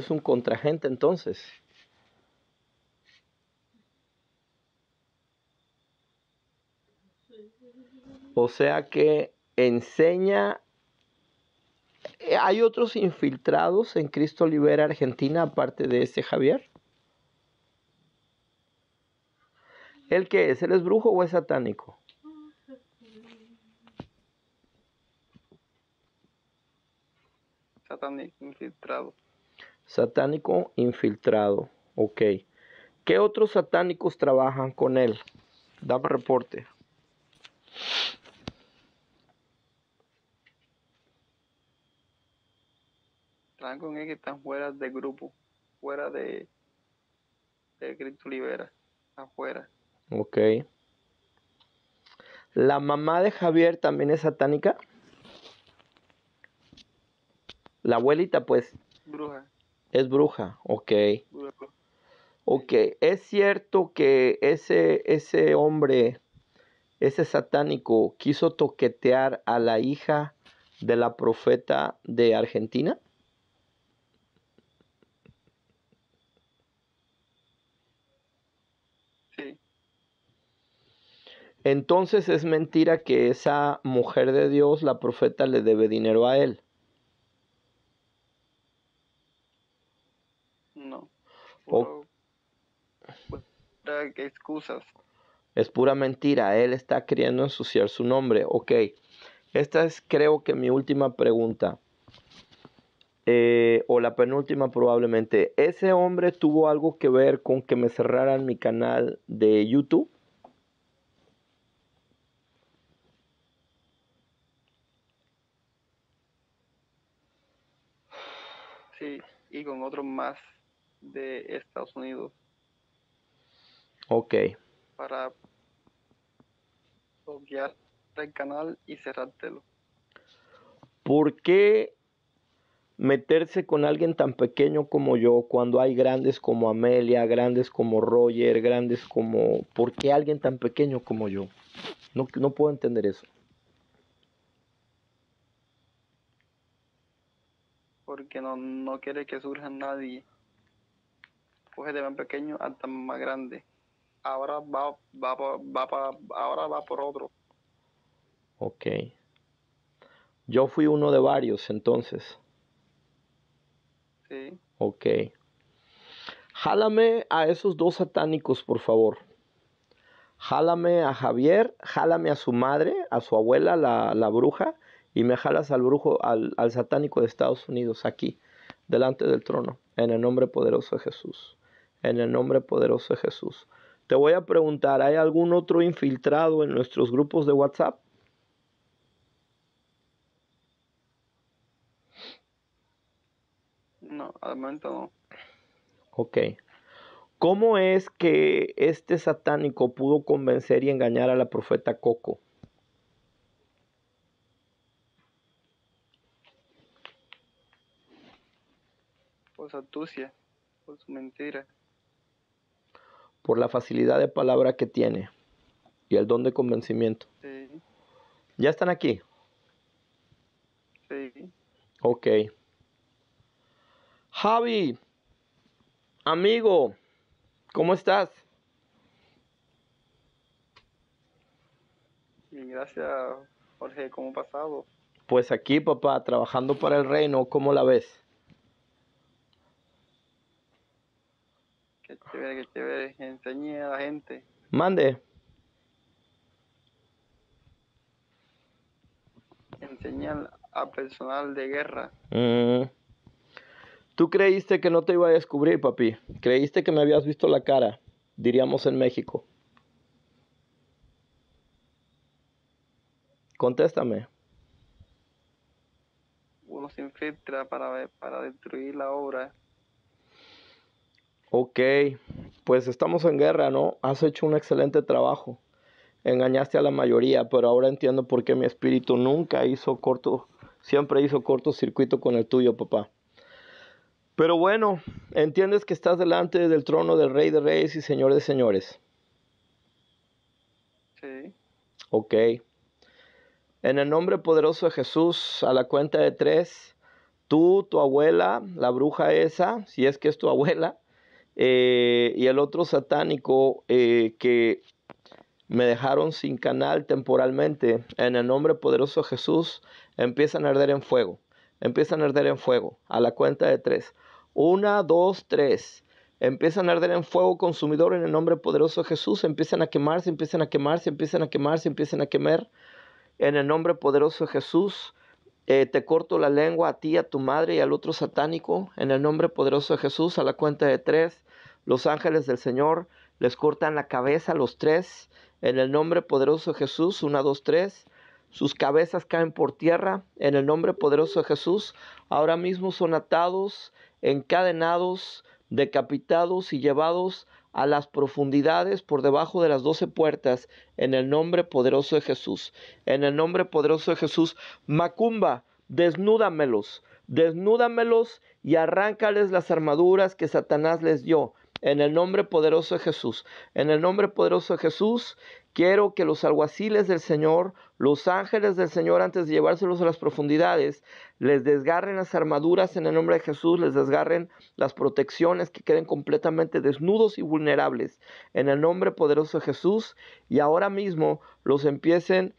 Es un contragente entonces. O sea que enseña... Eh, ¿Hay otros infiltrados en Cristo Libera Argentina aparte de este Javier? ¿El qué es? ¿el es brujo o es satánico? Satánico, infiltrado. Satánico infiltrado. Ok. ¿Qué otros satánicos trabajan con él? Dame reporte. Trabajan con él que están fuera de grupo, fuera de, de Cristo Libera, afuera. Ok. ¿La mamá de Javier también es satánica? La abuelita, pues. Bruja. Es bruja, ok. Ok, es cierto que ese, ese hombre, ese satánico, quiso toquetear a la hija de la profeta de Argentina. Sí. Entonces es mentira que esa mujer de Dios, la profeta, le debe dinero a él. excusas. Es pura mentira, él está queriendo ensuciar su nombre. Ok, esta es creo que mi última pregunta. Eh, o la penúltima probablemente. ¿Ese hombre tuvo algo que ver con que me cerraran mi canal de YouTube? Sí, y con otros más de Estados Unidos. Ok. Para bloquear el canal y cerrártelo. ¿Por qué meterse con alguien tan pequeño como yo cuando hay grandes como Amelia, grandes como Roger, grandes como... ¿Por qué alguien tan pequeño como yo? No, no puedo entender eso. Porque no, no quiere que surja nadie. Coge de más pequeño hasta más grande ahora va, ahora va por otro. Ok. Yo fui uno de varios entonces. Sí. Ok. Jálame a esos dos satánicos, por favor. Jálame a Javier, jálame a su madre, a su abuela, la, bruja, y me jalas al brujo, al satánico de Estados Unidos, aquí, delante del trono, en el nombre poderoso de Jesús. En el nombre poderoso de Jesús. Te voy a preguntar, ¿hay algún otro infiltrado en nuestros grupos de WhatsApp? No, al momento no. Ok. ¿Cómo es que este satánico pudo convencer y engañar a la profeta Coco? Por su astucia, por su mentira por la facilidad de palabra que tiene y el don de convencimiento. Sí. ¿Ya están aquí? Sí. Ok. Javi, amigo, ¿cómo estás? Bien, gracias, Jorge, ¿cómo pasado? Pues aquí, papá, trabajando para el reino, ¿cómo la ves? chévere, Enseñe a la gente. Mande. Enseñar a personal de guerra. Mm. Tú creíste que no te iba a descubrir, papi. Creíste que me habías visto la cara, diríamos en México. Contéstame. Uno se infiltra para, para destruir la obra Ok, pues estamos en guerra, ¿no? Has hecho un excelente trabajo. Engañaste a la mayoría, pero ahora entiendo por qué mi espíritu nunca hizo corto, siempre hizo corto circuito con el tuyo, papá. Pero bueno, entiendes que estás delante del trono del Rey de Reyes y Señor de Señores. Sí. Ok. En el nombre poderoso de Jesús, a la cuenta de tres, tú, tu abuela, la bruja esa, si es que es tu abuela, eh, y el otro satánico eh, que me dejaron sin canal temporalmente, en el nombre poderoso de Jesús, empiezan a arder en fuego, empiezan a arder en fuego, a la cuenta de tres. Una, dos, tres. Empiezan a arder en fuego consumidor en el nombre poderoso de Jesús, empiezan a quemarse, empiezan a quemarse, empiezan a quemarse, empiezan a quemar. En el nombre poderoso de Jesús, eh, te corto la lengua a ti, a tu madre y al otro satánico, en el nombre poderoso de Jesús, a la cuenta de tres. Los ángeles del Señor les cortan la cabeza a los tres, en el nombre poderoso de Jesús, una, dos, tres. Sus cabezas caen por tierra, en el nombre poderoso de Jesús. Ahora mismo son atados, encadenados, decapitados y llevados a las profundidades por debajo de las doce puertas en el nombre poderoso de Jesús. En el nombre poderoso de Jesús, Macumba, desnúdamelos, desnúdamelos y arráncales las armaduras que Satanás les dio. En el nombre poderoso de Jesús. En el nombre poderoso de Jesús, quiero que los alguaciles del Señor, los ángeles del Señor, antes de llevárselos a las profundidades, les desgarren las armaduras en el nombre de Jesús, les desgarren las protecciones, que queden completamente desnudos y vulnerables. En el nombre poderoso de Jesús. Y ahora mismo los empiecen,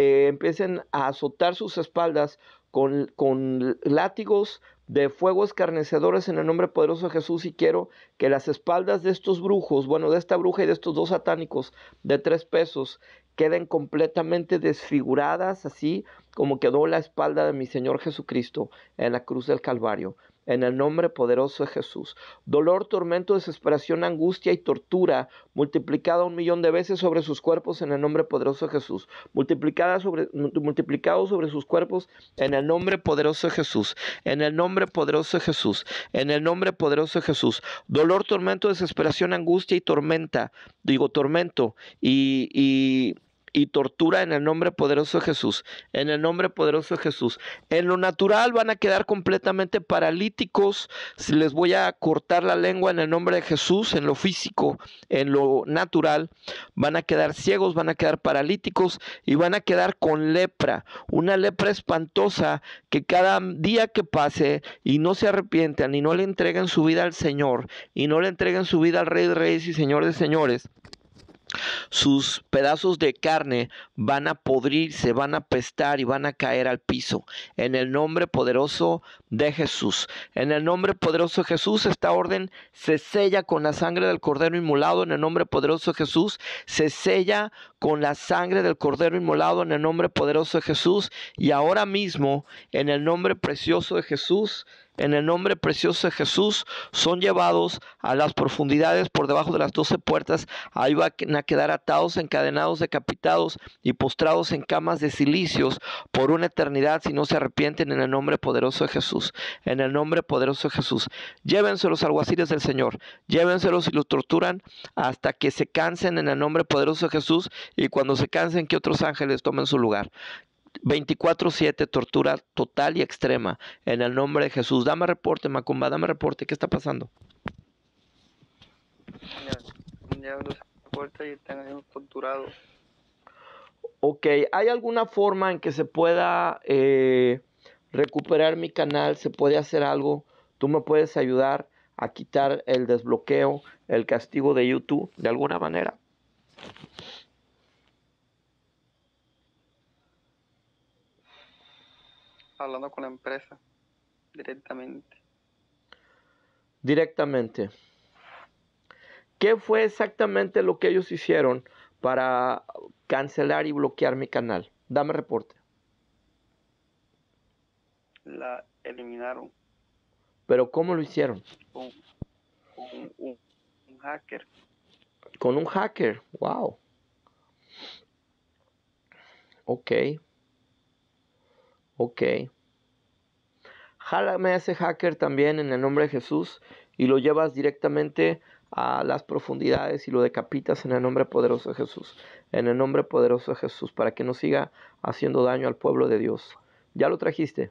eh, empiecen a azotar sus espaldas con, con látigos de fuego escarnecedores en el nombre poderoso de Jesús y quiero que las espaldas de estos brujos, bueno, de esta bruja y de estos dos satánicos de tres pesos, queden completamente desfiguradas, así como quedó la espalda de mi Señor Jesucristo en la cruz del Calvario en el nombre poderoso de Jesús. Dolor, tormento, desesperación, angustia y tortura, multiplicada un millón de veces sobre sus cuerpos en el nombre poderoso de Jesús. Multiplicada sobre, multiplicado sobre sus cuerpos en el nombre poderoso de Jesús. En el nombre poderoso de Jesús. En el nombre poderoso de Jesús. Dolor, tormento, desesperación, angustia y tormenta. Digo, tormento. y, y y tortura en el nombre poderoso de Jesús, en el nombre poderoso de Jesús. En lo natural van a quedar completamente paralíticos, les voy a cortar la lengua en el nombre de Jesús, en lo físico, en lo natural, van a quedar ciegos, van a quedar paralíticos y van a quedar con lepra, una lepra espantosa que cada día que pase y no se arrepientan y no le entreguen su vida al Señor y no le entreguen su vida al Rey de Reyes y Señor de Señores, sus pedazos de carne van a se van a pestar y van a caer al piso. En el nombre poderoso de Jesús. En el nombre poderoso de Jesús, esta orden se sella con la sangre del Cordero inmolado. En el nombre poderoso de Jesús, se sella con la sangre del Cordero inmolado en el nombre poderoso de Jesús y ahora mismo en el nombre precioso de Jesús. En el nombre precioso de Jesús son llevados a las profundidades por debajo de las doce puertas. Ahí van a quedar atados, encadenados, decapitados y postrados en camas de silicios por una eternidad si no se arrepienten en el nombre poderoso de Jesús. En el nombre poderoso de Jesús. Llévense los alguaciles del Señor. Llévenselos y los torturan hasta que se cansen en el nombre poderoso de Jesús y cuando se cansen que otros ángeles tomen su lugar. 24-7, tortura total y extrema. En el nombre de Jesús. Dame reporte, Macumba, dame reporte. ¿Qué está pasando? Ya, Ok, ¿hay alguna forma en que se pueda eh, recuperar mi canal? ¿Se puede hacer algo? ¿Tú me puedes ayudar a quitar el desbloqueo, el castigo de YouTube de alguna manera? hablando con la empresa directamente. Directamente. ¿Qué fue exactamente lo que ellos hicieron para cancelar y bloquear mi canal? Dame reporte. La eliminaron. ¿Pero cómo lo hicieron? Con, un, hacker. Con un hacker, wow. Ok. Ok. Jálame ese hacker también en el nombre de Jesús y lo llevas directamente a las profundidades y lo decapitas en el nombre poderoso de Jesús. En el nombre poderoso de Jesús, para que no siga haciendo daño al pueblo de Dios. ¿Ya lo trajiste?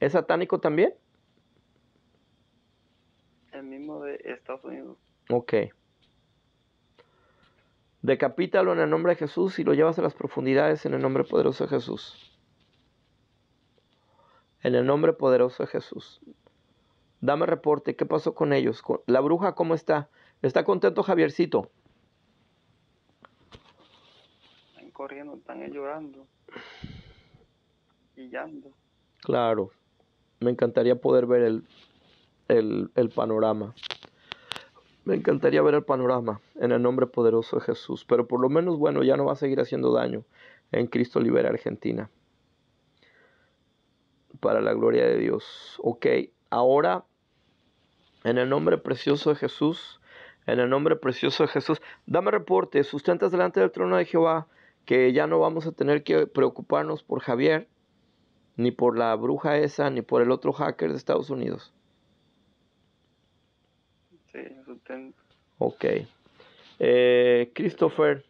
¿Es satánico también? El mismo de Estados Unidos. Ok. Decapítalo en el nombre de Jesús y lo llevas a las profundidades en el nombre poderoso de Jesús. En el nombre poderoso de Jesús. Dame reporte, ¿qué pasó con ellos? ¿La bruja cómo está? ¿Está contento Javiercito? Están corriendo, están llorando. llorando. Claro, me encantaría poder ver el, el, el panorama. Me encantaría ver el panorama en el nombre poderoso de Jesús, pero por lo menos, bueno, ya no va a seguir haciendo daño. En Cristo libera Argentina. Para la gloria de Dios. Ok, ahora, en el nombre precioso de Jesús, en el nombre precioso de Jesús, dame reporte, sustentas delante del trono de Jehová, que ya no vamos a tener que preocuparnos por Javier, ni por la bruja esa, ni por el otro hacker de Estados Unidos contento. Ok. Eh, Christopher.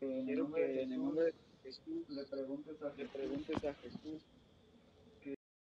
Quiero eh, que en el nombre Jesús le preguntes a, le preguntes a Jesús.